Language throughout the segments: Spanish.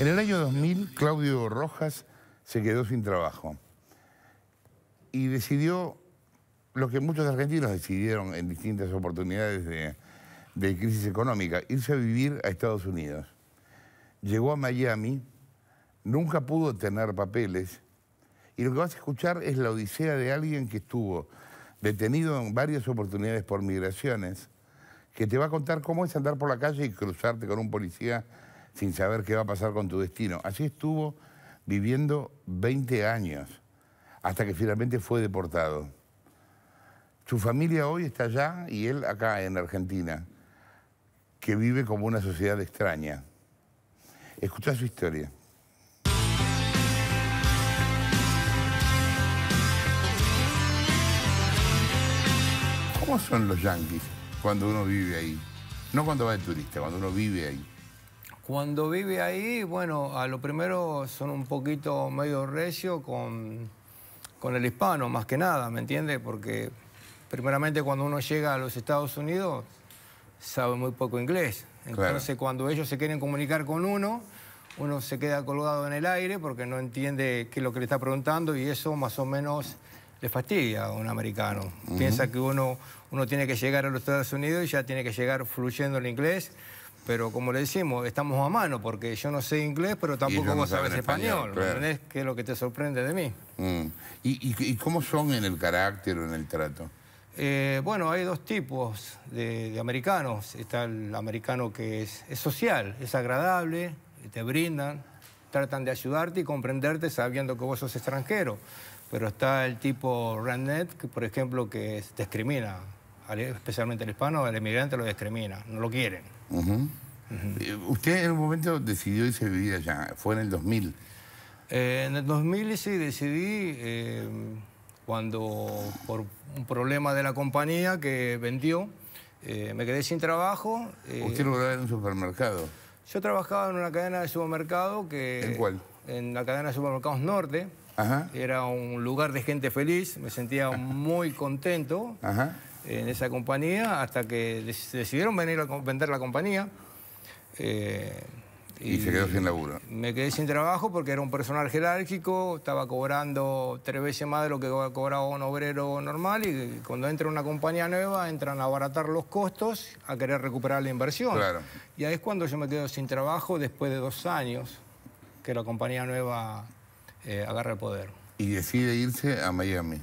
En el año 2000, Claudio Rojas se quedó sin trabajo y decidió lo que muchos argentinos decidieron en distintas oportunidades de, crisis económica, irse a vivir a Estados Unidos. Llegó a Miami, nunca pudo tener papeles y lo que vas a escuchar es la odisea de alguien que estuvo detenido en varias oportunidades por migraciones, que te va a contar cómo es andar por la calle y cruzarte con un policía sin saber qué va a pasar con tu destino. Así estuvo viviendo 20 años, hasta que finalmente fue deportado. Su familia hoy está allá y él acá en Argentina, que vive como una sociedad extraña. Escucha su historia. ¿Cómo son los yanquis cuando uno vive ahí? No cuando va de turista, cuando uno vive ahí. Cuando vive ahí, bueno, a lo primero son un poquito medio recio con, con el hispano, más que nada, ¿me entiende? Porque primeramente cuando uno llega a los Estados Unidos sabe muy poco inglés. Entonces cuando ellos se quieren comunicar con uno, uno se queda colgado en el aire porque no entiende qué es lo que le está preguntando y eso más o menos le fastidia a un americano. Piensa que uno, uno tiene que llegar a los Estados Unidos y ya tiene que llegar fluyendo el inglés pero como le decimos, estamos a mano, porque yo no sé inglés, pero tampoco vos sabes español. español ¿Qué es lo que te sorprende de mí? Mm. ¿Y, cómo son en el carácter o en el trato? Eh, bueno, hay dos tipos de, americanos. Está el americano que es, social, es agradable, te brindan, tratan de ayudarte y comprenderte sabiendo que vos sos extranjero. Pero está el tipo rednet que, por ejemplo, que te discrimina, especialmente el hispano, el emigrante lo discrimina, no lo quieren. Eh, ¿Usted en un momento decidió irse a vivir allá? ¿Fue en el 2000? Eh, en el 2000 sí decidí, eh, cuando por un problema de la compañía que vendió, me quedé sin trabajo. ¿Usted trabajaba en un supermercado? Yo trabajaba en una cadena de supermercado que... ¿En cuál? En la cadena de supermercados Norte. Era un lugar de gente feliz, me sentía muy contento. Ajá en esa compañía hasta que decidieron venir a vender la compañía. Eh, y, se quedó sin laburo. Me quedé sin trabajo porque era un personal jerárquico, estaba cobrando tres veces más de lo que cobraba un obrero normal y cuando entra una compañía nueva entran a abaratar los costos, a querer recuperar la inversión. Y ahí es cuando yo me quedo sin trabajo después de dos años que la compañía nueva eh, agarra el poder. Y decide irse a Miami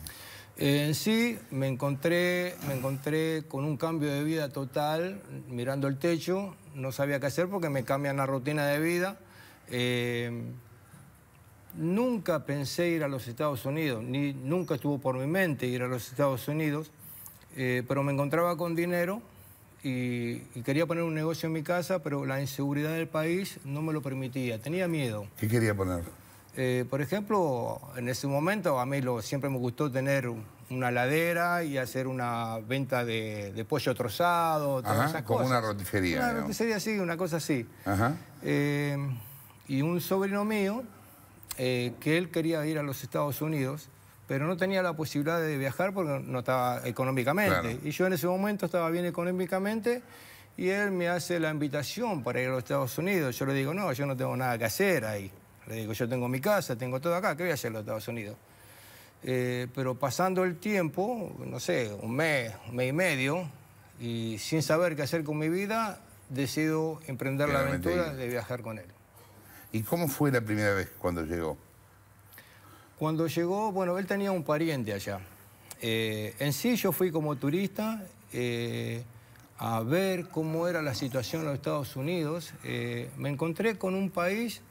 en sí, me encontré, me encontré con un cambio de vida total, mirando el techo, no sabía qué hacer porque me cambian la rutina de vida. Eh, nunca pensé ir a los Estados Unidos, ni nunca estuvo por mi mente ir a los Estados Unidos, eh, pero me encontraba con dinero y, y, quería poner un negocio en mi casa, pero la inseguridad del país no me lo permitía, tenía miedo. ¿Qué quería poner? Eh, por ejemplo, en ese momento a mí lo, siempre me gustó tener una ladera y hacer una venta de, pollo trozado, todas esas como una rotifería. Una rotisería sí, una cosa así. Eh, y un sobrino mío, eh, que él quería ir a los Estados Unidos, pero no tenía la posibilidad de viajar porque no estaba económicamente. Y yo en ese momento estaba bien económicamente y él me hace la invitación para ir a los Estados Unidos. Yo le digo, no, yo no tengo nada que hacer ahí. Le digo, yo tengo mi casa, tengo todo acá, ¿qué voy a hacer en los Estados Unidos? Eh, pero pasando el tiempo, no sé, un mes, un mes y medio, y sin saber qué hacer con mi vida, decido emprender la aventura de viajar con él. ¿Y cómo fue la primera vez cuando llegó? Cuando llegó, bueno, él tenía un pariente allá. Eh, en sí yo fui como turista eh, a ver cómo era la situación en los Estados Unidos. me encontré con un país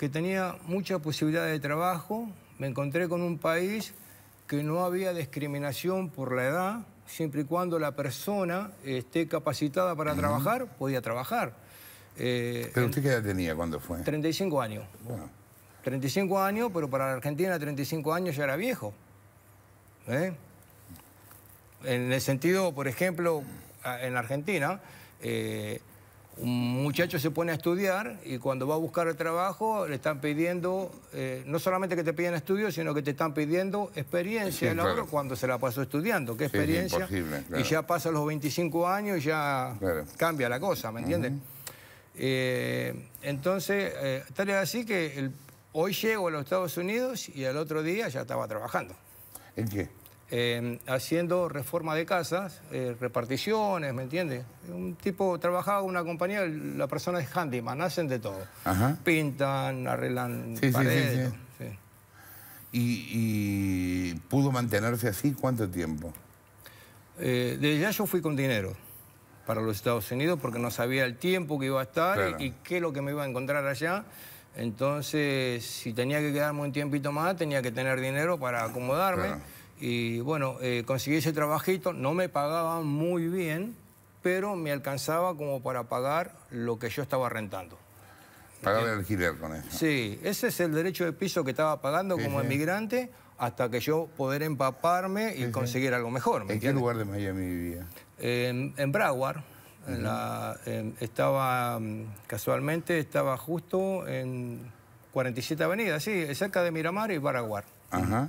que tenía muchas posibilidades de trabajo, me encontré con un país que no había discriminación por la edad, siempre y cuando la persona esté capacitada para trabajar, podía trabajar. Eh, ¿Pero usted qué edad tenía cuando fue? 35 años. 35 años, pero para la Argentina 35 años ya era viejo. ¿eh? En el sentido, por ejemplo, en la Argentina, eh, un muchacho se pone a estudiar y cuando va a buscar el trabajo le están pidiendo, eh, no solamente que te piden estudios, sino que te están pidiendo experiencia sí, en cuando se la pasó estudiando. ¿Qué experiencia? Y ya pasa los 25 años y ya cambia la cosa, ¿me entiendes? Eh, entonces, eh, tal es así que hoy llego a los Estados Unidos y al otro día ya estaba trabajando. ¿En qué? Em, haciendo reforma de casas, eh, reparticiones, ¿me entiendes? Un tipo trabajaba en una compañía, la persona es handyman, hacen de todo. Pintan, arreglan paredes. ¿Y, pudo mantenerse así cuánto tiempo? Eh, desde ya yo fui con dinero para los Estados Unidos porque no sabía el tiempo que iba a estar y, qué es lo que me iba a encontrar allá. Entonces, si tenía que quedarme un tiempito más, tenía que tener dinero para acomodarme. Y bueno, eh, conseguí ese trabajito, no me pagaban muy bien, pero me alcanzaba como para pagar lo que yo estaba rentando. Pagar el alquiler con eso. Sí, ese es el derecho de piso que estaba pagando como emigrante hasta que yo poder empaparme y conseguir algo mejor. ¿En qué lugar de Miami vivía? en, en estaba, mm, casualmente, estaba justo en 47 Avenida, sí, cerca de Miramar y Broward. Ajá.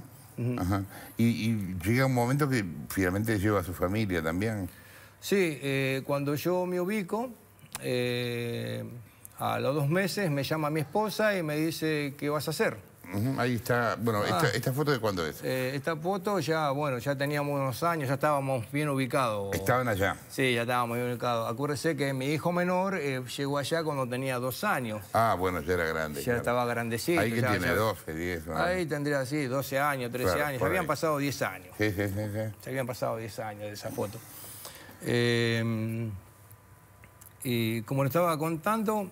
Ajá. Y, llega un momento que finalmente lleva a su familia también. Sí, eh, cuando yo me ubico, eh, a los dos meses me llama mi esposa y me dice, ¿qué vas a hacer? Ahí está, bueno, ah. esta, foto de cuándo es? Eh, esta foto ya, bueno, ya teníamos unos años, ya estábamos bien ubicados. ¿Estaban allá? Sí, ya estábamos bien ubicados. Acuérdese que mi hijo menor eh, llegó allá cuando tenía dos años. Ah, bueno, ya era grande. Ya estaba grandecito. Ahí que tiene 12, 10. Ahí tendría, sí, 12 años, 13 años. Se habían pasado 10 años. Sí, sí, sí, sí, Se habían pasado 10 años de esa foto. Eh, y como le estaba contando...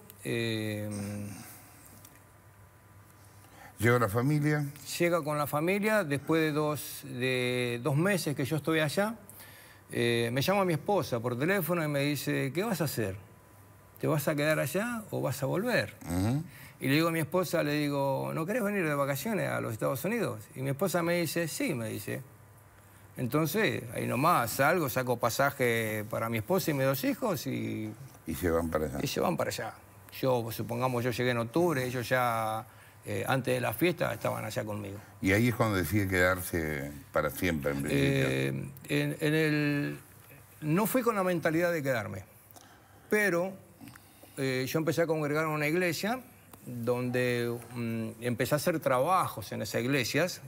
¿Llega la familia? Llega con la familia después de dos, de dos meses que yo estuve allá. Eh, me llama mi esposa por teléfono y me dice, ¿qué vas a hacer? ¿Te vas a quedar allá o vas a volver? Y le digo a mi esposa, le digo, ¿no querés venir de vacaciones a los Estados Unidos? Y mi esposa me dice, sí, me dice. Entonces, ahí nomás salgo, saco pasaje para mi esposa y mis dos hijos y... Y se van para allá. Y se van para allá. Yo, supongamos, yo llegué en octubre, ellos ya eh, antes de la fiesta estaban allá conmigo. ¿Y ahí es cuando decidí quedarse para siempre eh, en en, el... No fui con la mentalidad de quedarme, pero eh, yo empecé a congregar en una iglesia donde mm, empecé a hacer trabajos en esas iglesias,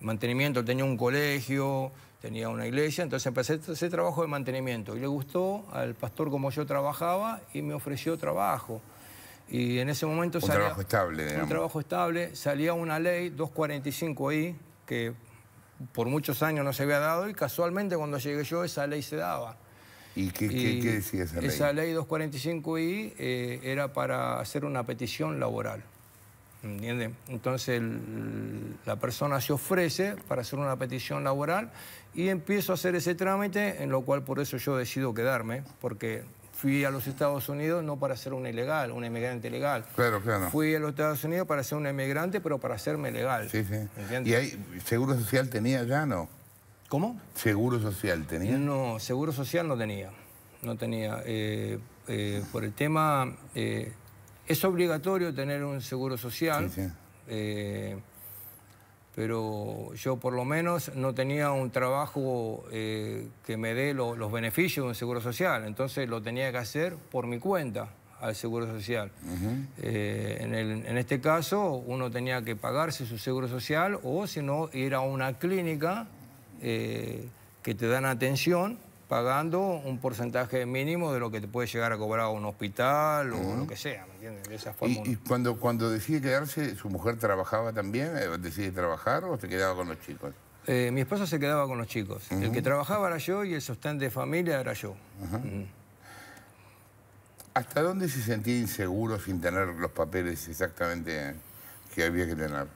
mantenimiento, tenía un colegio, tenía una iglesia, entonces empecé a hacer trabajo de mantenimiento y le gustó al pastor como yo trabajaba y me ofreció trabajo. Y en ese momento un salía... trabajo estable, Un trabajo estable. Salía una ley, 245I, que por muchos años no se había dado y casualmente cuando llegué yo esa ley se daba. ¿Y qué, decía esa ley? Esa ley 245I eh, era para hacer una petición laboral. ¿Entiendes? Entonces la persona se ofrece para hacer una petición laboral y empiezo a hacer ese trámite, en lo cual por eso yo decido quedarme, porque Fui a los Estados Unidos no para ser un ilegal, un emigrante ilegal. Claro, claro. Fui a los Estados Unidos para ser un emigrante, pero para hacerme legal. Sí, sí. ¿Y ahí seguro social tenía ya, no? ¿Cómo? ¿Seguro social tenía? No, seguro social no tenía. No tenía. Eh, eh, por el tema... Eh, es obligatorio tener un seguro social. Sí, sí pero yo por lo menos no tenía un trabajo eh, que me dé los beneficios de un seguro social, entonces lo tenía que hacer por mi cuenta al seguro social. Eh, en, este caso uno tenía que pagarse su seguro social o si no ir a una clínica eh, que te dan atención pagando un porcentaje mínimo de lo que te puede llegar a cobrar un hospital o lo que sea, ¿me entiendes? De esa forma. ¿Y, cuando, cuando decide quedarse, su mujer trabajaba también? Eh, ¿Decide trabajar o te quedaba con los chicos? Eh, mi esposa se quedaba con los chicos. El que trabajaba era yo y el sostén de familia era yo. ¿Hasta dónde se sentía inseguro sin tener los papeles exactamente que había que tener?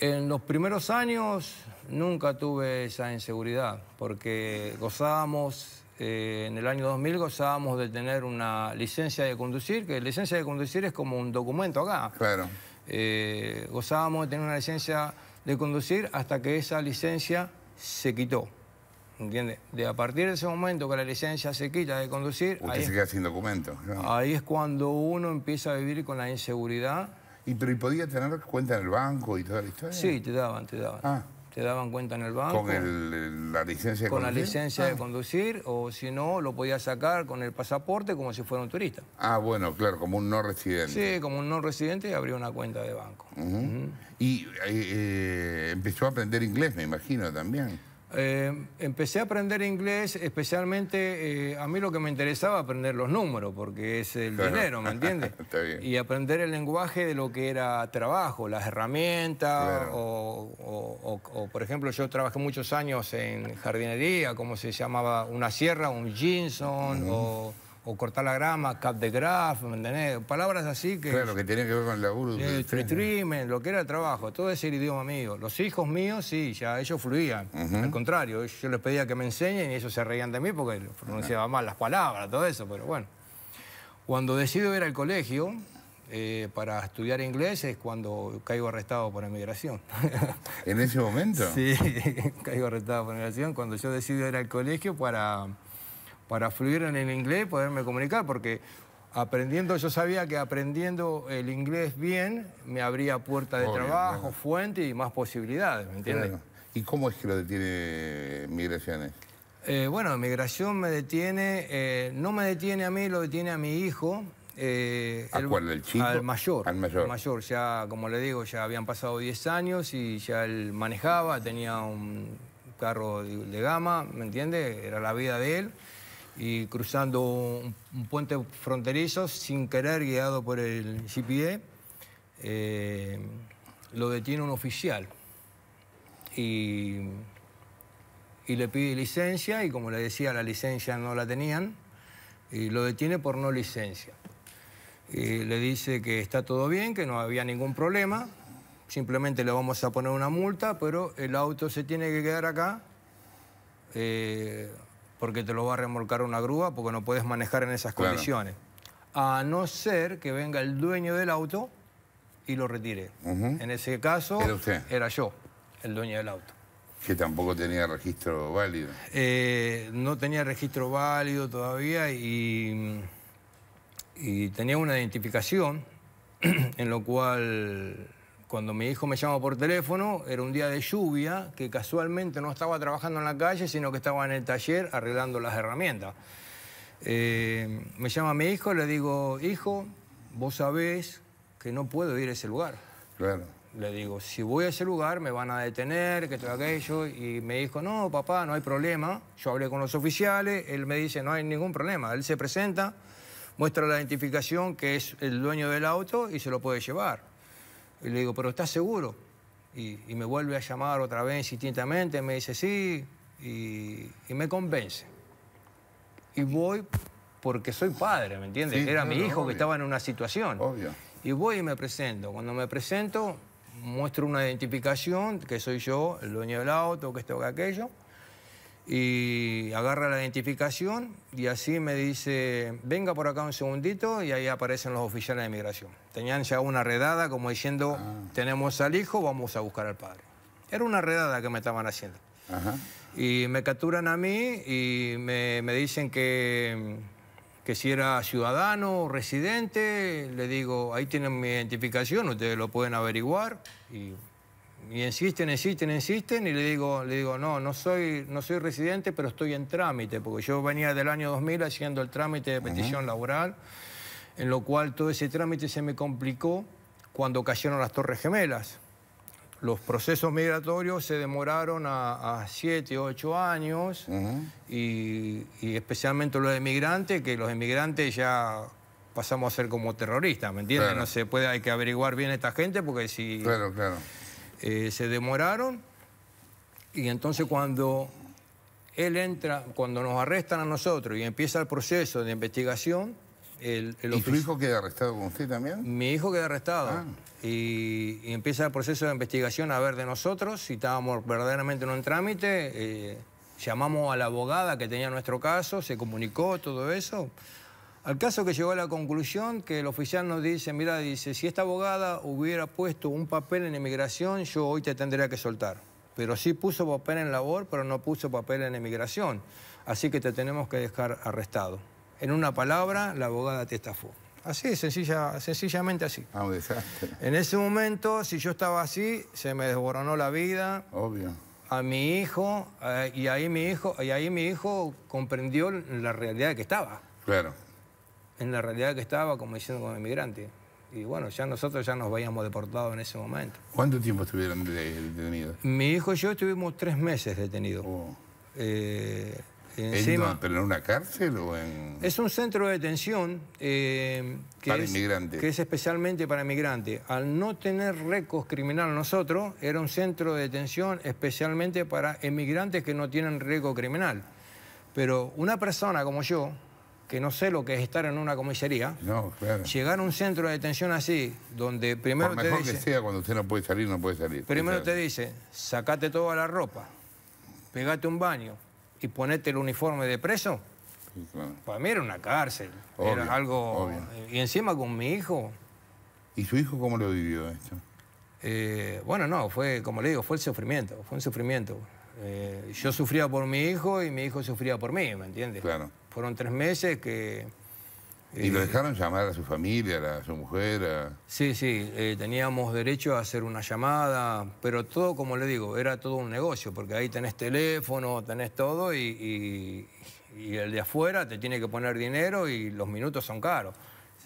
En los primeros años Nunca tuve esa inseguridad, porque gozábamos, eh, en el año 2000 gozábamos de tener una licencia de conducir, que la licencia de conducir es como un documento acá. Claro. Eh, gozábamos de tener una licencia de conducir hasta que esa licencia se quitó. ¿entiendes? De a partir de ese momento que la licencia se quita de conducir... Usted se queda sin documento. Ahí es cuando uno empieza a vivir con la inseguridad. ¿Y pero y podía tener cuenta en el banco y toda la historia? Sí, te daban, te daban. Ah. Se daban cuenta en el banco. ¿Con la licencia de Con conducir? la licencia de ah. conducir, o si no, lo podía sacar con el pasaporte como si fuera un turista. Ah, bueno, claro, como un no residente. Sí, como un no residente y abrió una cuenta de banco. Y eh, eh, empezó a aprender inglés, me imagino, también. Eh, empecé a aprender inglés, especialmente eh, a mí lo que me interesaba aprender los números, porque es el dinero, ¿me entiendes? Y aprender el lenguaje de lo que era trabajo, las herramientas, o, por ejemplo yo trabajé muchos años en jardinería, como se llamaba, una sierra, un Ginson, o o cortar la grama, cap de graf, ¿me Palabras así que... Claro, que tenía que ver con el laburo. El streaming, lo que era el trabajo, todo ese idioma mío. Los hijos míos, sí, ya ellos fluían. Al contrario, yo les pedía que me enseñen y ellos se reían de mí porque pronunciaba mal las palabras, todo eso, pero bueno. Cuando decido ir al colegio eh, para estudiar inglés es cuando caigo arrestado por emigración. ¿En ese momento? Sí, caigo arrestado por emigración cuando yo decido ir al colegio para para fluir en el inglés poderme comunicar, porque aprendiendo, yo sabía que aprendiendo el inglés bien me abría puerta de trabajo, fuente y más posibilidades, ¿me entiendes? ¿Y cómo es que lo detiene Migraciones? Eh, bueno, Migración me detiene, eh, no me detiene a mí, lo detiene a mi hijo. Eh, cuál, el Al mayor. Al mayor. ya, como le digo, ya habían pasado 10 años y ya él manejaba, tenía un carro de, gama, ¿me entiende? Era la vida de él y cruzando un, puente fronterizo sin querer, guiado por el CPD eh, lo detiene un oficial y, le pide licencia y como le decía, la licencia no la tenían y lo detiene por no licencia. Y le dice que está todo bien, que no había ningún problema, simplemente le vamos a poner una multa, pero el auto se tiene que quedar acá eh, porque te lo va a remolcar una grúa, porque no puedes manejar en esas condiciones. A no ser que venga el dueño del auto y lo retire. En ese caso, ¿Era, ¿Era, yo, el dueño del auto. Que tampoco tenía registro válido. Eh, no tenía registro válido todavía y, y tenía una identificación en lo cual cuando mi hijo me llamó por teléfono, era un día de lluvia, que casualmente no estaba trabajando en la calle, sino que estaba en el taller arreglando las herramientas. Eh, me llama mi hijo, le digo, hijo, vos sabés que no puedo ir a ese lugar. Le digo, si voy a ese lugar me van a detener, que todo aquello. Y me dijo, no, papá, no hay problema. Yo hablé con los oficiales, él me dice, no hay ningún problema. Él se presenta, muestra la identificación que es el dueño del auto y se lo puede llevar. Y le digo, ¿pero estás seguro? Y, me vuelve a llamar otra vez insistentemente, me dice sí y, me convence. Y voy porque soy padre, ¿me entiendes? Era mi hijo que estaba en una situación. Obvio. Y voy y me presento. Cuando me presento, muestro una identificación, que soy yo, el dueño del auto, que esto, que aquello y agarra la identificación y así me dice, venga por acá un segundito y ahí aparecen los oficiales de migración. Tenían ya una redada como diciendo, ah. tenemos al hijo, vamos a buscar al padre. Era una redada que me estaban haciendo. Y me capturan a mí y me, dicen que, que, si era ciudadano o residente, le digo, ahí tienen mi identificación, ustedes lo pueden averiguar y insisten, insisten, insisten, y le digo, le digo, no, no soy, no soy residente, pero estoy en trámite, porque yo venía del año 2000 haciendo el trámite de petición laboral, en lo cual todo ese trámite se me complicó cuando cayeron las Torres Gemelas. Los procesos migratorios se demoraron a, siete, ocho años, y, especialmente los emigrantes que los emigrantes ya pasamos a ser como terroristas, ¿me entiendes? No se puede, hay que averiguar bien esta gente porque si... Claro, claro. Eh, se demoraron y entonces cuando él entra, cuando nos arrestan a nosotros y empieza el proceso de investigación, el, ¿Y tu hijo queda arrestado con usted también? Mi hijo queda arrestado. Ah. Y, empieza el proceso de investigación a ver de nosotros si estábamos verdaderamente en un trámite. Eh, llamamos a la abogada que tenía nuestro caso, se comunicó todo eso. Al caso que llegó a la conclusión que el oficial nos dice, mira, dice, si esta abogada hubiera puesto un papel en emigración, yo hoy te tendría que soltar. Pero sí puso papel en labor, pero no puso papel en emigración. Así que te tenemos que dejar arrestado. En una palabra, la abogada te estafó. Así, sencilla, sencillamente así. Ah, en ese momento, si yo estaba así, se me desboronó la vida. Obvio. A mi hijo, eh, y ahí mi hijo, y ahí mi hijo comprendió la realidad que estaba. Claro en la realidad que estaba, como diciendo como inmigrante. Y bueno, ya nosotros ya nos habíamos deportado en ese momento. ¿Cuánto tiempo estuvieron detenidos? Mi hijo y yo estuvimos tres meses detenidos. Oh. Eh, en una cárcel o en...? Es un centro de detención eh, que, es, que es especialmente para inmigrantes. Al no tener récords criminal nosotros, era un centro de detención especialmente para inmigrantes que no tienen récord criminal. Pero una persona como yo, que no sé lo que es estar en una comisaría, no, claro. llegar a un centro de detención así, donde primero Por mejor que sea, cuando usted no puede salir, no puede salir. Primero te dice, sacate toda la ropa, pegate un baño y ponete el uniforme de preso. Para mí era una cárcel, era algo... Y encima con mi hijo. ¿Y su hijo cómo lo vivió esto? Eh, bueno, no, fue, como le digo, fue el sufrimiento, fue un sufrimiento. Eh, yo sufría por mi hijo y mi hijo sufría por mí, ¿me entiendes? Claro fueron tres meses que... ¿Y lo eh, dejaron llamar a su familia, a su mujer? Sí, sí, eh, teníamos derecho a hacer una llamada, pero todo, como le digo, era todo un negocio, porque ahí tenés teléfono, tenés todo y, el de afuera te tiene que poner dinero y los minutos son caros.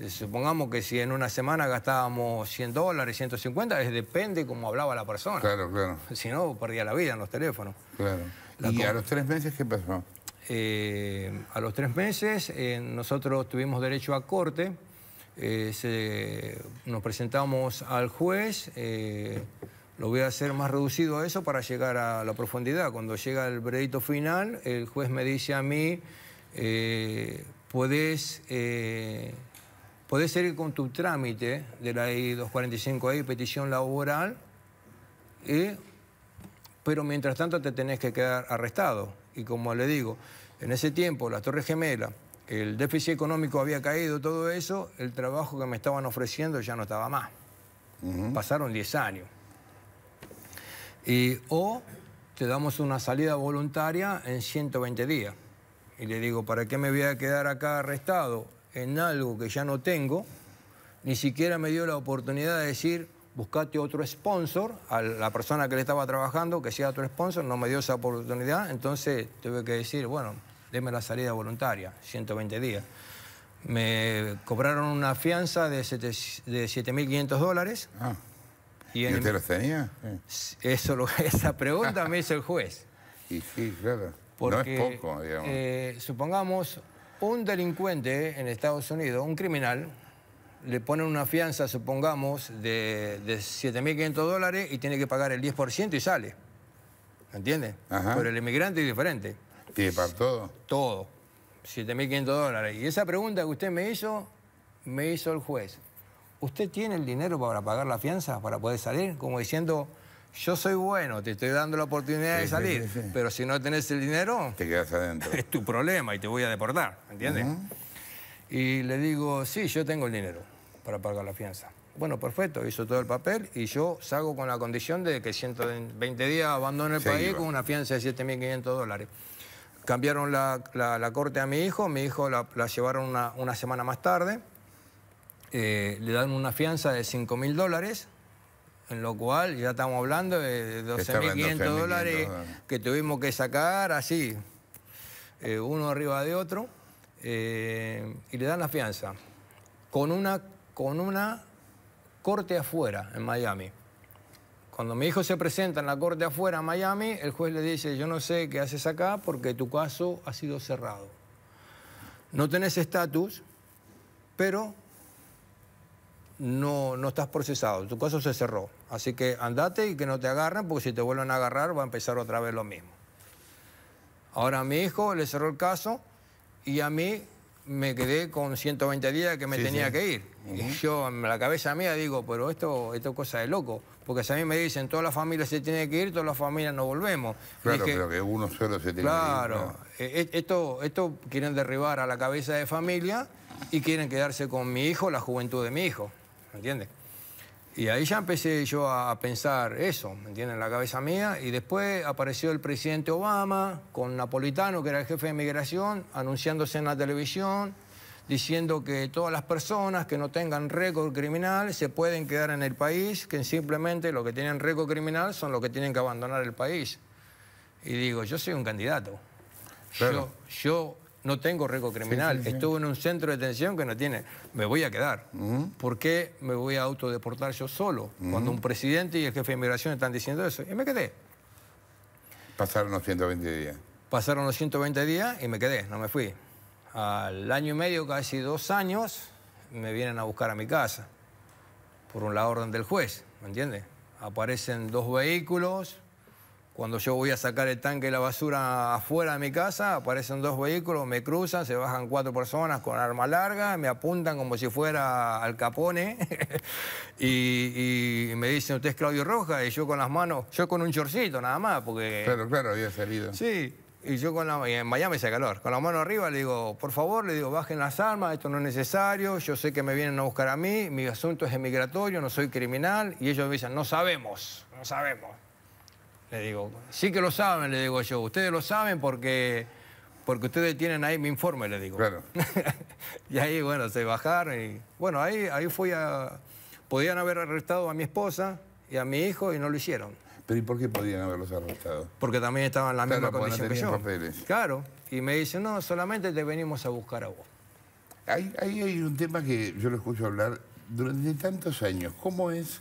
Supongamos que si en una semana gastábamos 100 dólares, 150, es depende cómo hablaba la persona. Claro, claro. Si no, perdía la vida en los teléfonos. Claro. ¿Y a los tres meses qué pasó? Eh, a los tres meses eh, nosotros tuvimos derecho a corte, eh, nos presentamos al juez, lo voy a hacer más reducido a eso para llegar a la profundidad. Cuando llega el veredicto final, el juez me dice a mí, Puedes puedes seguir con tu trámite de la i 245 de petición laboral, pero mientras tanto te tenés que quedar arrestado y como le digo, en ese tiempo la Torres Gemela, el déficit económico había caído, todo eso, el trabajo que me estaban ofreciendo ya no estaba más. Pasaron 10 años. Y, o te damos una salida voluntaria en 120 días. Y le digo, ¿para qué me voy a quedar acá arrestado en algo que ya no tengo? Ni siquiera me dio la oportunidad de decir, buscate otro sponsor, a la persona que le estaba trabajando, que sea tu sponsor, no me dio esa oportunidad, entonces tuve que decir, bueno, deme la salida voluntaria, 120 días. Me cobraron una fianza de 7.500 dólares. Ah. ¿Y, usted tenía? Eso, esa pregunta me hizo el juez. Y sí, claro. Porque, no es poco, digamos. Eh, supongamos, un delincuente en Estados Unidos, un criminal, le ponen una fianza, supongamos, de, de 7.500 dólares y tiene que pagar el 10% y sale. ¿Entiendes? Pero el inmigrante es diferente. ¿Tiene para todo? Todo. 7.500 dólares. Y esa pregunta que usted me hizo, me hizo el juez. ¿Usted tiene el dinero para pagar la fianza, para poder salir? Como diciendo, yo soy bueno, te estoy dando la oportunidad de salir, pero si no tenés el dinero... Te quedas adentro. Es tu problema y te voy a deportar, ¿entiendes? Y le digo, sí, yo tengo el dinero para pagar la fianza. Bueno, perfecto, hizo todo el papel y yo salgo con la condición de que 120 días abandone el país con una fianza de 7.500 dólares. Cambiaron la, corte a mi hijo, mi hijo la, llevaron una, semana más tarde, eh, le dan una fianza de 5.000 dólares, en lo cual ya estamos hablando de 12.500 dólares que tuvimos que sacar así, eh, uno arriba de otro. Eh, y le dan la fianza, con una, con una corte afuera en Miami. Cuando mi hijo se presenta en la corte afuera en Miami, el juez le dice, yo no sé qué haces acá porque tu caso ha sido cerrado. No tenés estatus, pero no, no estás procesado, tu caso se cerró. Así que andate y que no te agarren, porque si te vuelven a agarrar va a empezar otra vez lo mismo. Ahora mi hijo le cerró el caso, y a mí me quedé con 120 días que me tenía que ir. Y yo en la cabeza mía digo, pero esto, esto es cosa de loco. Porque si a mí me dicen, toda la familia se tiene que ir, toda la familia no volvemos. Claro, pero que uno solo se tiene que ir. Claro, e, e, esto, esto quieren derribar a la cabeza de familia y quieren quedarse con mi hijo, la juventud de mi hijo. ¿Me entiendes? Y ahí ya empecé yo a pensar eso, ¿me entienden? En la cabeza mía. Y después apareció el presidente Obama con Napolitano, que era el jefe de migración, anunciándose en la televisión, diciendo que todas las personas que no tengan récord criminal se pueden quedar en el país, que simplemente los que tienen récord criminal son los que tienen que abandonar el país. Y digo, yo soy un candidato. yo no tengo riesgo criminal, estuve en un centro de detención que no tiene, me voy a quedar. Mm. ¿Por qué me voy a autodeportar yo solo? Mm. Cuando un presidente y el jefe de inmigración están diciendo eso, y me quedé. Pasaron los 120 días. Pasaron los 120 días y me quedé, no me fui. Al año y medio, casi dos años, me vienen a buscar a mi casa por la orden del juez, ¿me entiendes? Aparecen dos vehículos, cuando yo voy a sacar el tanque de la basura afuera de mi casa, aparecen dos vehículos, me cruzan, se bajan cuatro personas con arma larga, me apuntan como si fuera al capone y, me dicen, usted es Claudio Roja, y yo con las manos, yo con un chorcito nada más, porque... Pero claro, había salido. Sí, y yo con la, en Miami hace calor, con la mano arriba le digo, por favor, le digo, bajen las armas, esto no es necesario, yo sé que me vienen a buscar a mí, mi asunto es emigratorio, no soy criminal, y ellos me dicen, no sabemos, no sabemos. Le digo, sí que lo saben, le digo yo. Ustedes lo saben porque, porque ustedes tienen ahí mi informe, le digo. Claro. y ahí, bueno, se bajaron y... Bueno, ahí, ahí fui a... Podían haber arrestado a mi esposa y a mi hijo y no lo hicieron. ¿Pero y por qué podían haberlos arrestado? Porque también estaban en la misma condición que yo. Papeles. Claro. Y me dicen, no, solamente te venimos a buscar a vos. Ahí hay un tema que yo lo escucho hablar durante tantos años. ¿Cómo es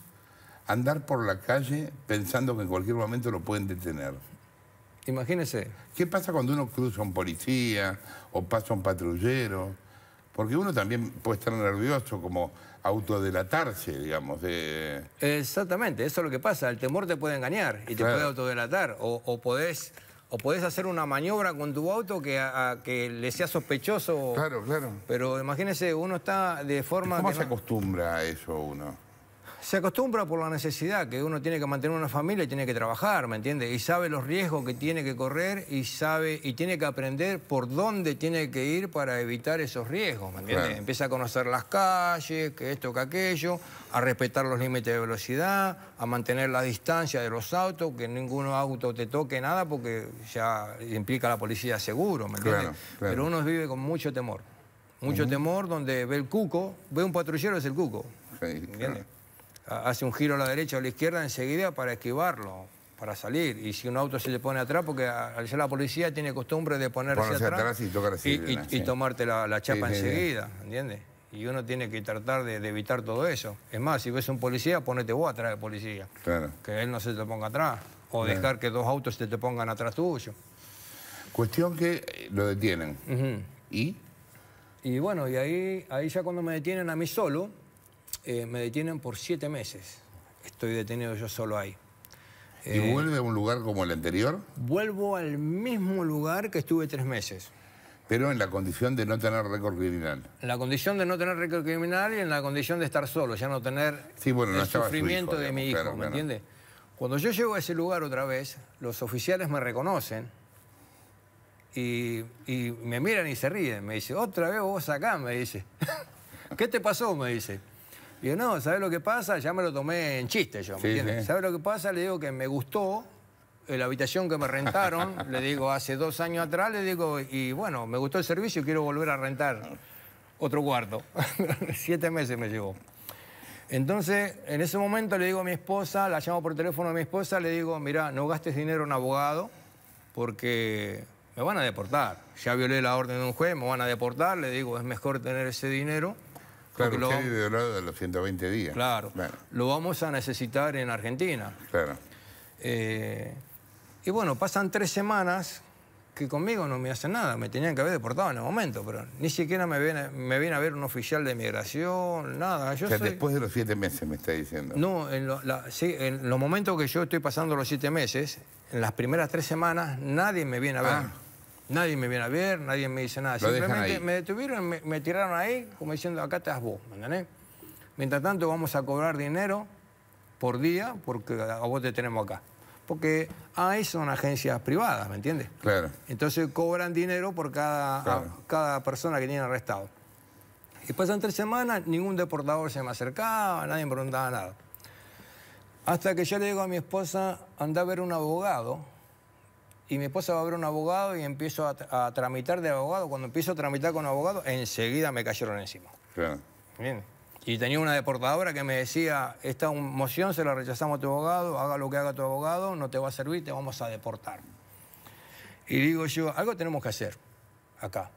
andar por la calle pensando que en cualquier momento lo pueden detener. Imagínese. ¿Qué pasa cuando uno cruza un policía o pasa un patrullero? Porque uno también puede estar nervioso, como autodelatarse, digamos. De... Exactamente, eso es lo que pasa. El temor te puede engañar y te puede autodelatar. O, o, podés, o hacer una maniobra con tu auto que, que le sea sospechoso. Claro, claro. Pero imagínese, uno está de forma... ¿Cómo se acostumbra a eso uno? se acostumbra por la necesidad, que uno tiene que mantener una familia y tiene que trabajar, ¿me entiende? Y sabe los riesgos que tiene que correr y sabe y tiene que aprender por dónde tiene que ir para evitar esos riesgos, ¿me entiende? Empieza a conocer las calles, que esto, que aquello, a respetar los límites de velocidad, a mantener la distancia de los autos, que ningún auto te toque nada porque ya implica la policía seguro, ¿me entiende? Pero uno vive con mucho temor. Mucho temor donde ve el cuco, ve un patrullero es el cuco. ¿me hace un giro a la derecha o a la izquierda enseguida para esquivarlo, para salir. Y si un auto se le pone atrás, porque al ser la policía tiene costumbre de ponerse atrás, y, tomarte la, chapa enseguida, entiende ¿entiendes? Y uno tiene que tratar de, evitar todo eso. Es más, si ves un policía, ponete vos atrás de policía. Claro. Que él no se te ponga atrás. O dejar que dos autos se te pongan atrás tuyo. Cuestión que lo detienen. ¿Y? Y bueno, y ahí, ahí ya cuando me detienen a mí solo, eh, me detienen por siete meses. Estoy detenido yo solo ahí. ¿Y eh, vuelve a un lugar como el anterior? Vuelvo al mismo lugar que estuve tres meses. Pero en la condición de no tener récord criminal. En la condición de no tener récord criminal y en la condición de estar solo, ya no tener sí, bueno, el sufrimiento de mi hijo, ¿me entiende? Cuando yo llego a ese lugar otra vez, los oficiales me reconocen y, y me miran y se ríen. Me dice, otra vez vos acá, me dice. ¿Qué te pasó? Me dice. Digo, no, ¿sabes lo que pasa? Ya me lo tomé en chiste yo, ¿me entiendes? ¿Sabes lo que pasa? Le digo que me gustó eh, la habitación que me rentaron, le digo, hace dos años atrás, le digo, y bueno, me gustó el servicio, quiero volver a rentar otro cuarto. Siete meses me llevó. Entonces, en ese momento le digo a mi esposa, la llamo por teléfono a mi esposa, le digo, mira, no gastes dinero en abogado porque me van a deportar. Ya violé la orden de un juez, me van a deportar, le digo, es mejor tener ese dinero Claro, usted lo... de los 120 días. Claro, Lo vamos a necesitar en Argentina. Claro. Eh, y bueno, pasan tres semanas que conmigo no me hacen nada. Me tenían que haber deportado en el momento, pero ni siquiera me viene, me viene a ver un oficial de migración, nada. Yo o sea, después de los siete meses me está diciendo. No, en, los momentos que yo estoy pasando los siete meses, en las primeras tres semanas, nadie me viene a ver. Ah. Nadie me viene a ver, nadie me dice nada. Simplemente me detuvieron, me, tiraron ahí, como diciendo, acá estás vos, ¿me entendés? Mientras tanto vamos a cobrar dinero por día porque a vos te tenemos acá. Porque ahí son agencias privadas, ¿me entiendes? Claro. Entonces cobran dinero por cada, cada persona que tienen arrestado. Y pasan tres semanas, ningún deportador se me acercaba, nadie me preguntaba nada. Hasta que yo le digo a mi esposa, anda a ver un abogado y mi esposa va a ver un abogado y empiezo a, tramitar de abogado. Cuando empiezo a tramitar con un abogado, enseguida me cayeron encima. Bien. Y tenía una deportadora que me decía, esta moción se la rechazamos a tu abogado, haga lo que haga tu abogado, no te va a servir, te vamos a deportar. Y digo yo, algo tenemos que hacer acá.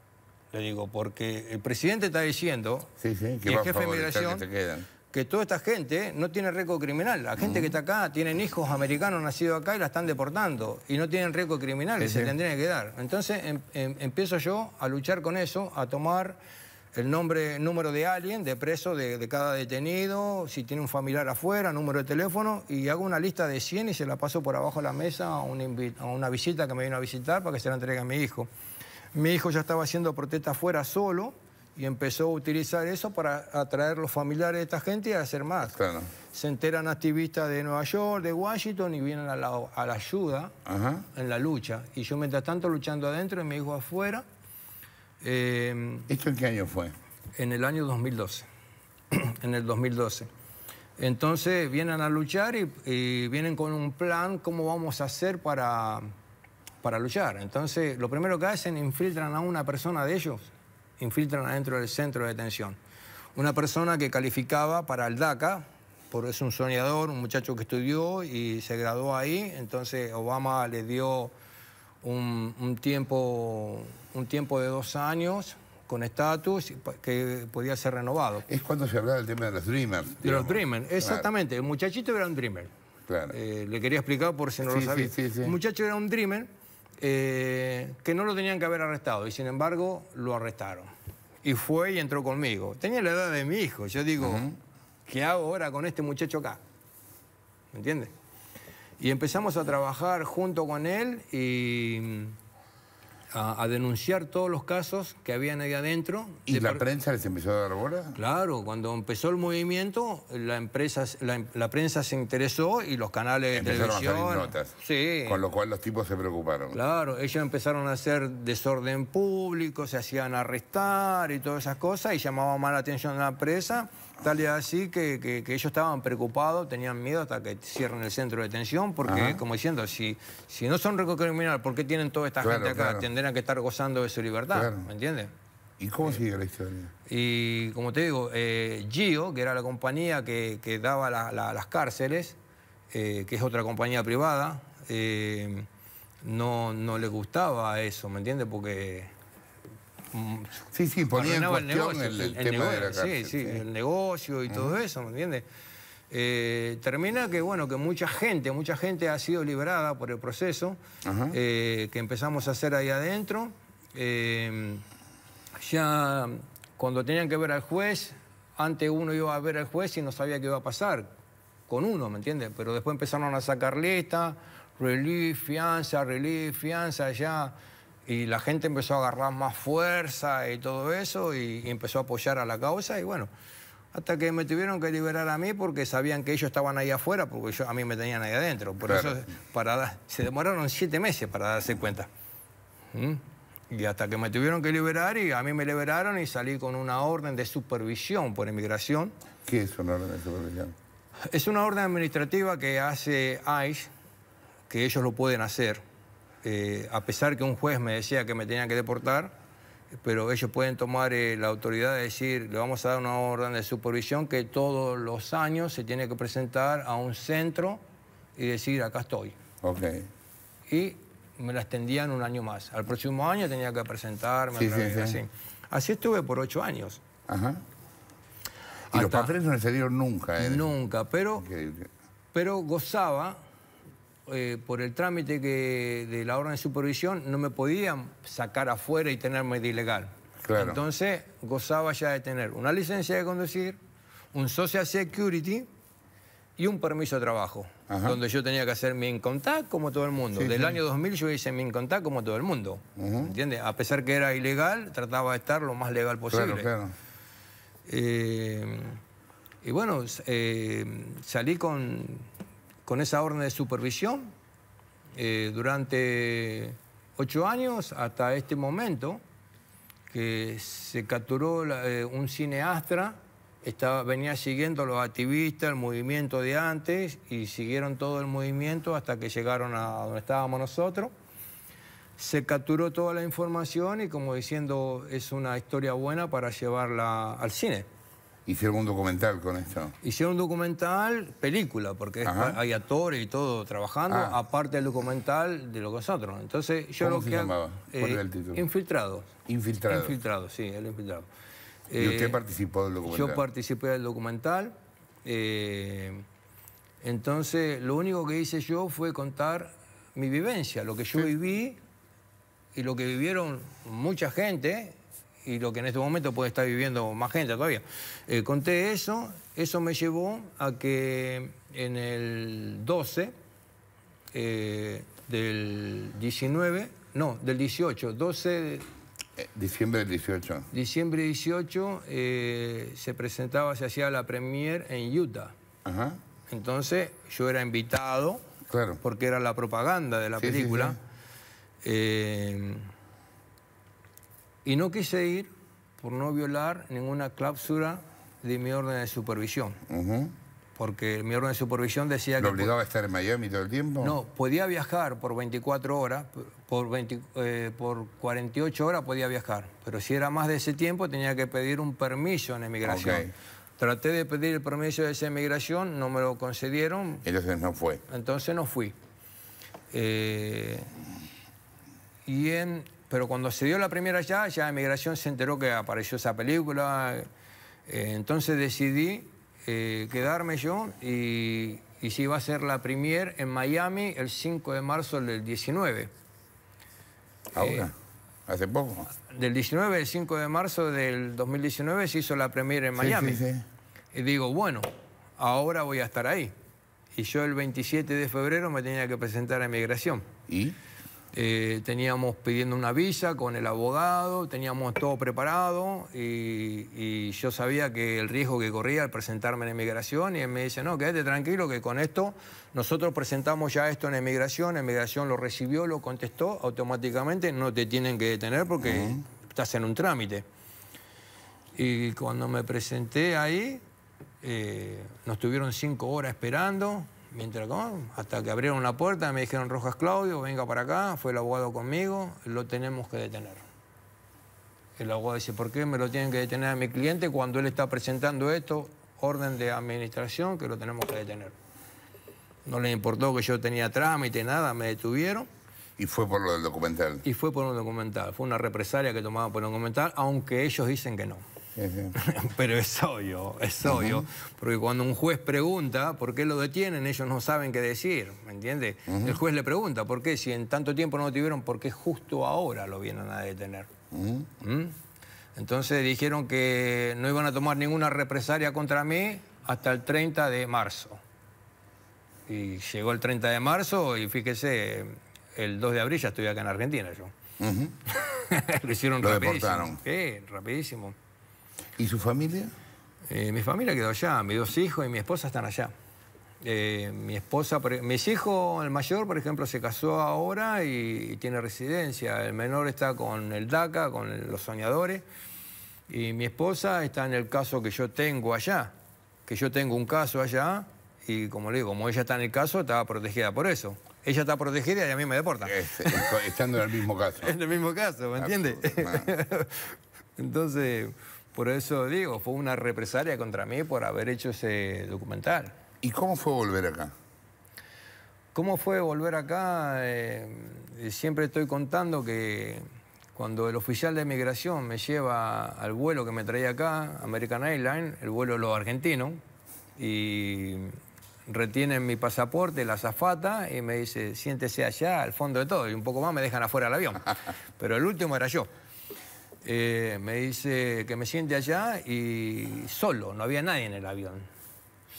Le digo, porque el presidente está diciendo sí, sí, que el jefe de inmigración... te quedan que toda esta gente no tiene récord criminal. La gente que está acá tienen hijos americanos nacidos acá y la están deportando y no tienen récord criminal se tendrían que dar. Entonces em, em, empiezo yo a luchar con eso, a tomar el nombre, número de alguien, de preso de, cada detenido, si tiene un familiar afuera, número de teléfono, y hago una lista de 100 y se la paso por abajo de la mesa a una, a una visita que me vino a visitar para que se la entregue a mi hijo. Mi hijo ya estaba haciendo protesta afuera solo y empezó a utilizar eso para atraer los familiares de esta gente y hacer más. Claro. Se enteran activistas de Nueva York, de Washington y vienen a la, a la ayuda en la lucha. Y yo mientras tanto luchando adentro y mi hijo afuera. Eh, ¿Esto en qué año fue? En el año 2012. en el 2012. Entonces vienen a luchar y, y, vienen con un plan cómo vamos a hacer para, para luchar. Entonces lo primero que hacen, infiltran a una persona de ellos infiltran adentro del centro de detención. Una persona que calificaba para el DACA, por, es un soñador, un muchacho que estudió y se graduó ahí, entonces Obama le dio un, tiempo, un tiempo de dos años con estatus pues, que podía ser renovado. Es cuando se hablaba del tema de los Dreamers. De los Dreamers, exactamente. El muchachito era un Dreamer. Claro. Eh, le quería explicar por si no lo sabía. el muchacho era un Dreamer eh, que no lo tenían que haber arrestado y sin embargo lo arrestaron. Y fue y entró conmigo. Tenía la edad de mi hijo. Yo digo, ¿qué hago ahora con este muchacho acá? ¿Me entiendes? Y empezamos a trabajar junto con él y a, denunciar todos los casos que habían ahí adentro. ¿Y la prensa les empezó a dar bola? Claro, cuando empezó el movimiento, la, empresa, la, prensa se interesó y los canales de televisión... sí. Con lo cual los tipos se preocuparon. Claro, ellos empezaron a hacer desorden público, se hacían arrestar y todas esas cosas y llamaban más la atención a la prensa. Tal y así que, ellos estaban preocupados, tenían miedo hasta que cierren el centro de detención, porque como diciendo, si, si no son ricos criminales, ¿por qué tienen toda esta gente acá? Tendrán que estar gozando de su libertad, ¿me entiendes? ¿Y cómo eh, sigue la historia? Y como te digo, eh, Gio, que era la compañía que, daba las cárceles, eh, que es otra compañía privada, no, no le gustaba eso, ¿me entiendes? Porque Mm. sí, sí, ponía en cuestión el, negocio, tema de la Sí, sí, el negocio y todo eso, ¿me entiendes? Eh, termina que, bueno, que mucha gente, mucha gente ha sido liberada por el proceso eh, que empezamos a hacer ahí adentro. Em, ya cuando tenían que ver al juez, antes uno iba a ver al juez y no sabía qué iba a pasar con uno, ¿me entiendes? Pero después empezaron a sacar lista, relief, fianza, relief, fianza, ya y la gente empezó a agarrar más fuerza y todo eso y, empezó a apoyar a la causa y bueno, hasta que me tuvieron que liberar a mí porque sabían que ellos estaban ahí afuera porque yo, a mí me tenían ahí adentro. Por eso para, se demoraron siete meses para darse cuenta. ¿Mm? Y hasta que me tuvieron que liberar y a mí me liberaron y salí con una orden de supervisión por inmigración. ¿Qué es una orden de supervisión? Es una orden administrativa que hace ICE, que ellos lo pueden hacer eh, a pesar que un juez me decía que me tenían que deportar, pero ellos pueden tomar eh, la autoridad de decir, le vamos a dar una orden de supervisión que todos los años se tiene que presentar a un centro y decir, acá estoy. Okay. Y me la extendían un año más. Al próximo año tenía que presentarme. Así. estuve por ocho años. Ajá. Y los padres no le dieron nunca. ¿eh? Nunca, pero, pero gozaba eh, por el trámite de la orden de supervisión, no me podían sacar afuera y tenerme de ilegal. Entonces gozaba ya de tener una licencia de conducir, un social security y un permiso de trabajo, donde yo tenía que hacer mi incontact como todo el mundo. Desde Del año 2000 yo hice mi incontact como todo el mundo, A pesar que era ilegal, trataba de estar lo más legal posible. Claro, claro. Eh, y bueno, eh, salí con con esa orden de supervisión eh, durante ocho años hasta este momento que se capturó eh, un cineastra, estaba, venía siguiendo los activistas, el movimiento de antes, y siguieron todo el movimiento hasta que llegaron a donde estábamos nosotros. Se capturó toda la información y como diciendo, es una historia buena para llevarla al cine. Hicieron un documental con esto. Hicieron un documental, película, porque hay actores y todo trabajando, ah. aparte del documental de lo que nosotros. Entonces, yo ¿Cómo lo que llamaba? Eh, era el título? Infiltrado. Infiltrado. Infiltrado, sí, el infiltrado. ¿Y usted eh, participó del documental? Yo participé del documental. Eh, entonces, lo único que hice yo fue contar mi vivencia, lo que yo viví y lo que vivieron mucha gente y lo que en este momento puede estar viviendo más gente todavía. Eh, conté eso, eso me llevó a que en el 12 eh, del 19, no, del 18, 12... Eh, diciembre del 18. Diciembre 18 se presentaba, se hacía la premier en Utah. Entonces yo era invitado, claro. porque era la propaganda de la película. Y no quise ir por no violar ninguna cláusula de mi orden de supervisión. Porque mi orden de supervisión decía que... ¿Lo obligaba a estar en Miami todo el tiempo? No, podía viajar por 24 horas, por, eh, por 48 horas podía viajar. Pero si era más de ese tiempo tenía que pedir un permiso en emigración. Traté de pedir el permiso de esa emigración, no me lo concedieron. Entonces no fue. Entonces no fui. Eh, y en pero cuando se dio la primera ya, ya Emigración se enteró que apareció esa película. Eh, entonces decidí eh, quedarme yo y, y iba a hacer la premier en Miami el 5 de marzo del 19. ¿Ahora? Eh, ¿Hace poco? Del 19, el 5 de marzo del 2019 se hizo la premier en Miami. sí, Y digo, bueno, ahora voy a estar ahí. Y yo el 27 de febrero me tenía que presentar a Emigración. ¿Y? Eh, teníamos pidiendo una visa con el abogado, teníamos todo preparado y, yo sabía que el riesgo que corría al presentarme en emigración y él me dice, no, quédate tranquilo que con esto nosotros presentamos ya esto en emigración, emigración lo recibió, lo contestó automáticamente, no te tienen que detener porque estás en un trámite. Y cuando me presenté ahí, eh, nos tuvieron cinco horas esperando, mientras hasta que abrieron la puerta, me dijeron Rojas Claudio, venga para acá, fue el abogado conmigo, lo tenemos que detener. El abogado dice, ¿por qué me lo tienen que detener a mi cliente cuando él está presentando esto, orden de administración, que lo tenemos que detener? No le importó que yo tenía trámite, nada, me detuvieron. ¿Y fue por lo del documental? Y fue por un documental, fue una represalia que tomaba por un documental, aunque ellos dicen que no. Pero es obvio, es obvio. Porque cuando un juez pregunta por qué lo detienen, ellos no saben qué decir, ¿me entiendes? El juez le pregunta por qué, si en tanto tiempo no lo tuvieron, ¿por qué justo ahora lo vienen a detener? ¿Mm? Entonces dijeron que no iban a tomar ninguna represalia contra mí hasta el 30 de marzo. Y llegó el 30 de marzo y fíjese, el 2 de abril ya estoy acá en Argentina yo. lo hicieron lo rapidísimo. Sí, rapidísimo. ¿Y su familia? Eh, mi familia quedó allá, mis dos hijos y mi esposa están allá. Eh, mi esposa, e-, mis hijos, el mayor, por ejemplo, se casó ahora y, tiene residencia. El menor está con el DACA, con los soñadores. Y mi esposa está en el caso que yo tengo allá, que yo tengo un caso allá y como le digo, como ella está en el caso, está protegida por eso. Ella está protegida y a mí me deportan. estando en el mismo caso. en el mismo caso, ¿me entiendes? Entonces... Por eso digo, fue una represalia contra mí por haber hecho ese documental. ¿Y cómo fue volver acá? ¿Cómo fue volver acá? Eh, siempre estoy contando que cuando el oficial de migración me lleva al vuelo que me traía acá, American Airlines, el vuelo de los argentinos, y retienen mi pasaporte, la azafata, y me dice, siéntese allá, al fondo de todo, y un poco más me dejan afuera del avión. Pero el último era yo. Eh, me dice que me siente allá y solo, no había nadie en el avión.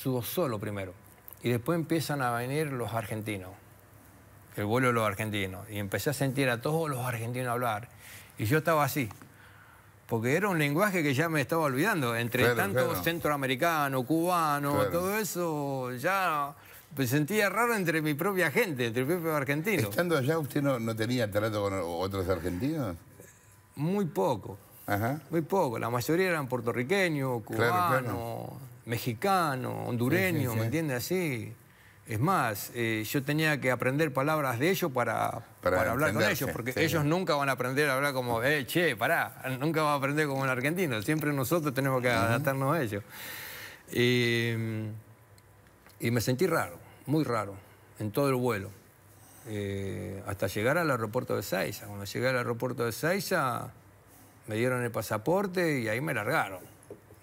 Subo solo primero. Y después empiezan a venir los argentinos, el vuelo de los argentinos. Y empecé a sentir a todos los argentinos hablar. Y yo estaba así, porque era un lenguaje que ya me estaba olvidando. Entre tanto centroamericano, cubano, todo eso, ya me sentía raro entre mi propia gente, entre mi propio argentino. Estando allá, ¿usted no, no tenía trato con otros argentinos? muy poco. Muy poco. La mayoría eran puertorriqueños, cubanos, mexicanos, hondureños, ¿me entiendes? Así. Es más, eh, yo tenía que aprender palabras de ellos para, hablar con ellos, porque ellos nunca van a aprender a hablar como, eh, che, pará, nunca van a aprender como un argentino, siempre nosotros tenemos que adaptarnos a ellos. Eh, y, me sentí raro, muy raro, en todo el vuelo. Eh, hasta llegar al aeropuerto de Saiza. Cuando llegué al aeropuerto de Saiza, me dieron el pasaporte y ahí me largaron.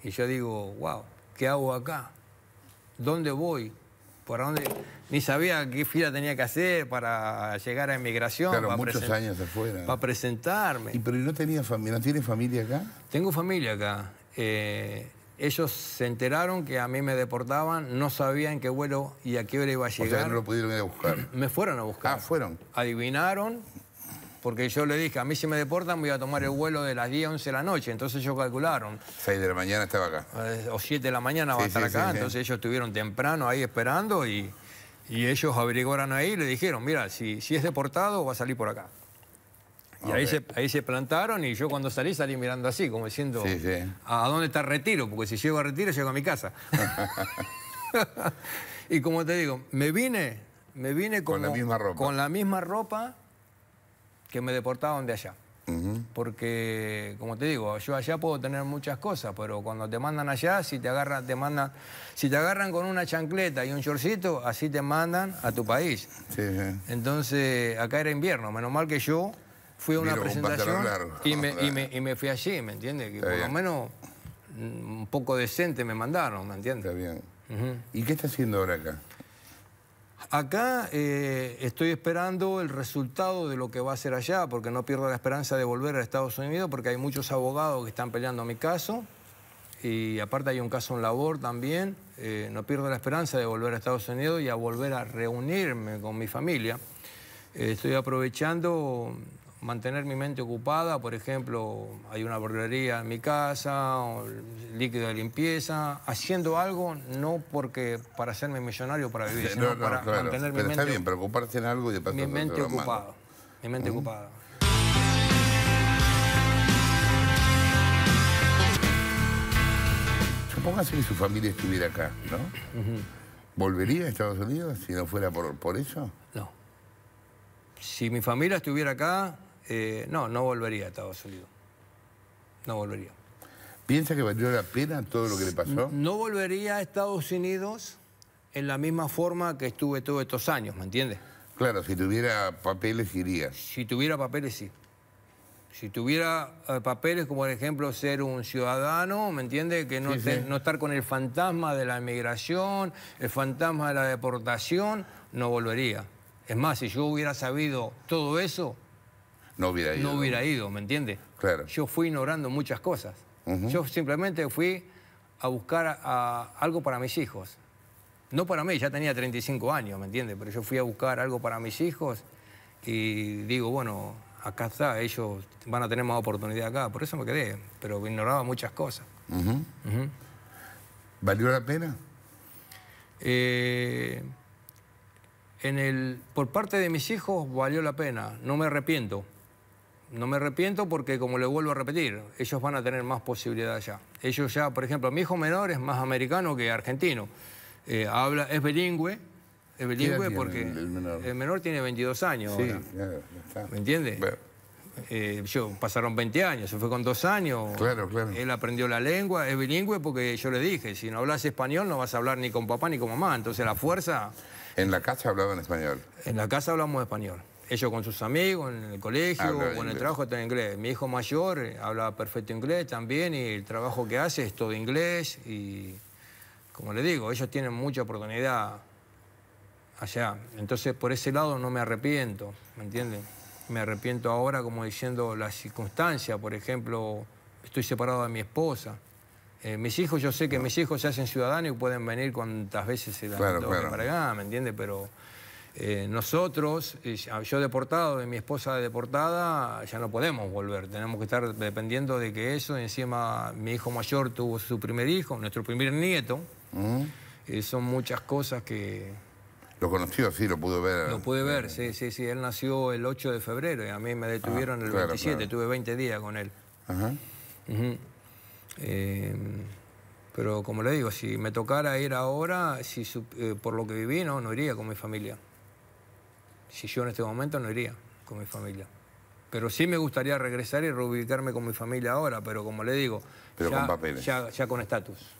Y yo digo, wow, ¿qué hago acá? ¿Dónde voy? ¿Por dónde? Ni sabía qué fila tenía que hacer para llegar a inmigración. Claro, muchos años afuera. Para presentarme. ¿Y pero no tenía familia? ¿No tienes familia acá? Tengo familia acá. Eh, ellos se enteraron que a mí me deportaban, no sabían qué vuelo y a qué hora iba a llegar. O no lo pudieron ir a buscar. Me fueron a buscar. Ah, fueron. Adivinaron, porque yo le dije, a mí si me deportan voy a tomar el vuelo de las 10, 11 de la noche. Entonces ellos calcularon. 6 de la mañana estaba acá. Eh, o 7 de la mañana va a estar acá. Entonces ellos estuvieron temprano ahí esperando y, ellos averiguaron ahí y le dijeron, mira, si, si es deportado va a salir por acá. Y ahí, se, plantaron y yo cuando salí salí mirando así, como diciendo, ¿a dónde está Retiro? Porque si llego a Retiro, llego a mi casa. y como te digo, me vine, me vine con, la misma ropa. que me deportaban de allá. Porque, como te digo, yo allá puedo tener muchas cosas, pero cuando te mandan allá, si te agarran, te mandan, si te agarran con una chancleta y un chorcito, así te mandan a tu país. Entonces, acá era invierno, menos mal que yo fui a una presentación Y, me, y, me, fui allí, ¿me entiendes? Que por lo menos mm, un poco decente me mandaron, ¿me entiendes? Está bien. ¿Y qué está haciendo ahora acá? Acá eh, estoy esperando el resultado de lo que va a ser allá, porque no pierdo la esperanza de volver a Estados Unidos, porque hay muchos abogados que están peleando mi caso, y aparte hay un caso en labor también, eh, no pierdo la esperanza de volver a Estados Unidos y a volver a reunirme con mi familia. Eh, estoy aprovechando mantener mi mente ocupada, por ejemplo, hay una verdulería en mi casa, líquido de limpieza, haciendo algo no porque para hacerme millonario para vivir, sino para mantener mi pero Está bien, preocuparse en algo y Mi mente ocupada. Mi mente ocupada. Supóngase que su familia estuviera acá, ¿no? ¿Volvería a Estados Unidos si no fuera por, por eso? No si mi familia estuviera acá, eh, no, no volvería a Estados Unidos. No volvería. ¿Piensa que valió la pena todo lo que le pasó? No volvería a Estados Unidos en la misma forma que estuve todos estos años, ¿me entiendes? Claro, si tuviera papeles iría. Si tuviera papeles, sí. Si tuviera eh, papeles, como por ejemplo ser un ciudadano, ¿me entiende? Que no, no estar con el fantasma de la inmigración, el fantasma de la deportación, no volvería. Es más, si yo hubiera sabido todo eso, no hubiera ido. No hubiera ido, ¿me entiendes? Claro. Yo fui ignorando muchas cosas. Yo simplemente fui a buscar algo para mis hijos. No para mí, ya tenía 35 años, ¿me entiendes? Pero yo fui a buscar algo para mis hijos y digo, bueno, acá está, ellos van a tener más oportunidad acá. Por eso me quedé, pero ignoraba muchas cosas. ¿Valió la pena? Eh, en el, por parte de mis hijos valió la pena, no me arrepiento. No me arrepiento porque, como le vuelvo a repetir, ellos van a tener más posibilidades allá. Ellos ya, por ejemplo, mi hijo menor es más americano que argentino. Eh, habla, es bilingüe, es bilingüe porque el menor? tiene 22 años. Sí, ¿Me entiende? Eh, yo, pasaron 20 años, se fue con dos años. Claro, claro. Él aprendió la lengua, es bilingüe porque yo le dije, si no hablas español no vas a hablar ni con papá ni con mamá. Entonces la fuerza... ¿En la casa en español? En la casa hablamos español ellos con sus amigos en el colegio o en el trabajo está en inglés. Mi hijo mayor eh, habla perfecto inglés también y el trabajo que hace es todo inglés y como le digo, ellos tienen mucha oportunidad allá. Entonces por ese lado no me arrepiento, ¿me entienden? Me arrepiento ahora como diciendo las circunstancias, por ejemplo, estoy separado de mi esposa. Eh, mis hijos, yo sé que mis hijos se hacen ciudadanos y pueden venir cuantas veces se dan claro, claro. para acá, ¿me entiendes? Pero eh, nosotros, eh, yo deportado y mi esposa deportada, ya no podemos volver. Tenemos que estar dependiendo de que eso. Encima, mi hijo mayor tuvo su primer hijo, nuestro primer nieto. Mm. Eh, son muchas cosas que... Lo conoció, así lo pudo ver. Lo pude ver, sí, sí, sí. Él nació el 8 de febrero y a mí me ah, detuvieron el 27. Tuve 20 días con él. pero como le digo, si me tocara ir ahora, si, por lo que viví, no, no iría con mi familia si yo en este momento no iría con mi familia. Pero sí me gustaría regresar y reubicarme con mi familia ahora, pero como le digo, pero ya con estatus.